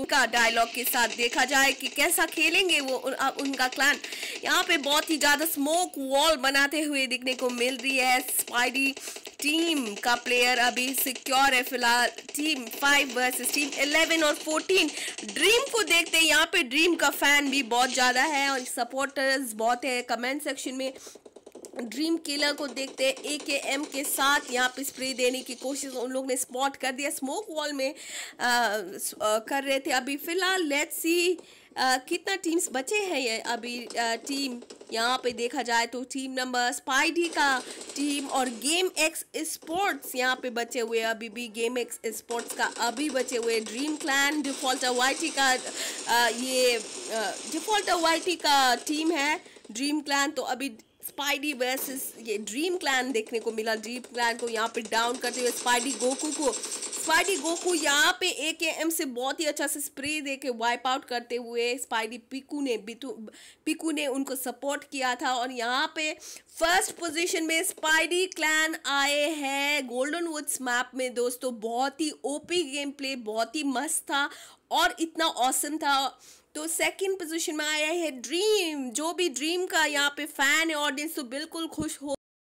उनका डायलॉग के साथ देखा जाए कि कैसा खेलेंगे वो उन, उनका क्लान यहाँ पे बहुत ही ज़्यादा स्मोक वॉल बनाते हुए दिखने को मिल रही है स्पाइडी टीम का प्लेयर अभी सिक्योर है फिलहाल team five versus team eleven और फोर्टीन ड्रीम को देखते हैं यहाँ पे ड्रीम का फैन भी बहुत ज़्यादा है और सपोर्टर्स बहुत है कमेंट सेक्शन में ड्रीम किलर को देखते हैं ए के एम के साथ यहाँ पे स्प्रे देने की कोशिश उन लोग ने स्पॉट कर दिया स्मोक वॉल में आ, आ, कर रहे थे अभी फिलहाल लेट्स सी कितना टीम्स बचे हैं ये अभी आ, टीम यहाँ पे देखा जाए तो टीम नंबर स्पाइडी का टीम और गेम एक्स स्पोर्ट्स यहाँ पे बचे हुए अभी भी गेम एक्स स्पोर्ट्स का अभी बचे हुए ड्रीम क्लैन डिफॉल्टर टी का आ, ये डिफॉल्टर टी का टीम है ड्रीम क्लैन तो अभी स्पाइडी वर्सेस ये ड्रीम क्लैन देखने को मिला ड्रीम क्लैन को यहाँ पे डाउन करते हुए स्पाइडी गोकू को स्पाइडी गोकू यहाँ पे ए के एम से बहुत ही अच्छा से स्प्रे दे के वाइप आउट करते हुए स्पाइडी पिकू ने बिटू पिकू ने उनको सपोर्ट किया था और यहाँ पे फर्स्ट पोजीशन में स्पाइडी क्लैन आए हैं गोल्डन वुड्स मैप में दोस्तों बहुत ही ओपी गेम प्ले बहुत ही मस्त था और इतना औसम था तो सेकंड पोजीशन में आया है ड्रीम जो भी ड्रीम का यहाँ पे फैन है ऑडियंस तो बिल्कुल खुश हो